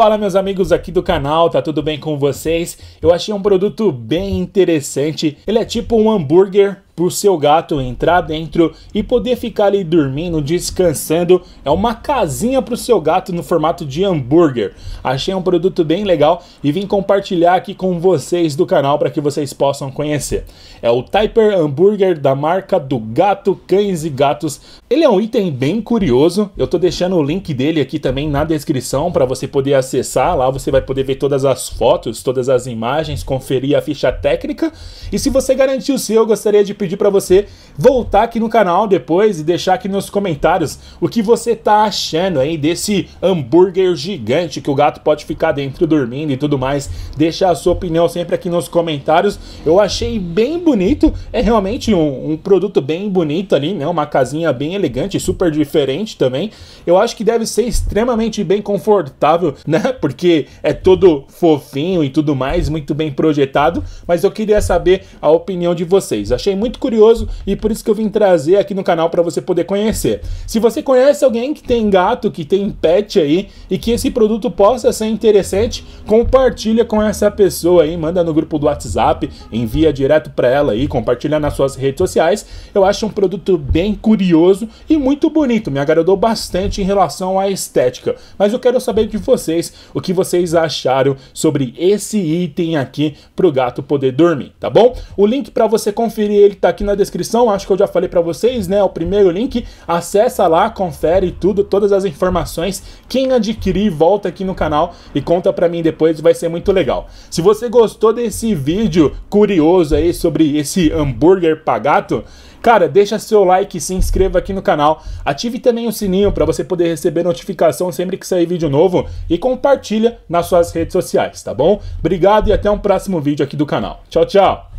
Fala meus amigos aqui do canal, tá tudo bem com vocês? Eu achei um produto bem interessante. Ele é tipo um hambúrguer o seu gato entrar dentro e poder ficar ali dormindo, descansando. É uma casinha para o seu gato no formato de hambúrguer. Achei um produto bem legal e vim compartilhar aqui com vocês do canal para que vocês possam conhecer. É o Typer Hambúrguer da marca do Gato Cães e Gatos. Ele é um item bem curioso. Eu tô deixando o link dele aqui também na descrição para você poder acessar. Lá você vai poder ver todas as fotos, todas as imagens, conferir a ficha técnica. E se você garantir o seu, eu gostaria de pedir pedir para você voltar aqui no canal depois e deixar aqui nos comentários o que você tá achando aí desse hambúrguer gigante que o gato pode ficar dentro dormindo e tudo mais. Deixa a sua opinião sempre aqui nos comentários. Eu achei bem bonito, é realmente um, um produto bem bonito ali, né? Uma casinha bem elegante, super diferente também. Eu acho que deve ser extremamente bem confortável, né? Porque é todo fofinho e tudo mais, muito bem projetado. Mas eu queria saber a opinião de vocês. Achei muito curioso e por por isso que eu vim trazer aqui no canal para você poder conhecer. Se você conhece alguém que tem gato, que tem pet aí e que esse produto possa ser interessante, compartilha com essa pessoa aí, manda no grupo do WhatsApp, envia direto para ela aí, compartilha nas suas redes sociais. Eu acho um produto bem curioso e muito bonito, me agradou bastante em relação à estética. Mas eu quero saber de vocês o que vocês acharam sobre esse item aqui para o gato poder dormir, tá bom? O link para você conferir ele tá aqui na descrição acho que eu já falei para vocês, né? O primeiro link, acessa lá, confere tudo, todas as informações. Quem adquirir, volta aqui no canal e conta para mim depois, vai ser muito legal. Se você gostou desse vídeo curioso aí sobre esse hambúrguer pagato, Cara, deixa seu like, se inscreva aqui no canal, ative também o sininho para você poder receber notificação sempre que sair vídeo novo e compartilha nas suas redes sociais, tá bom? Obrigado e até um próximo vídeo aqui do canal. Tchau, tchau!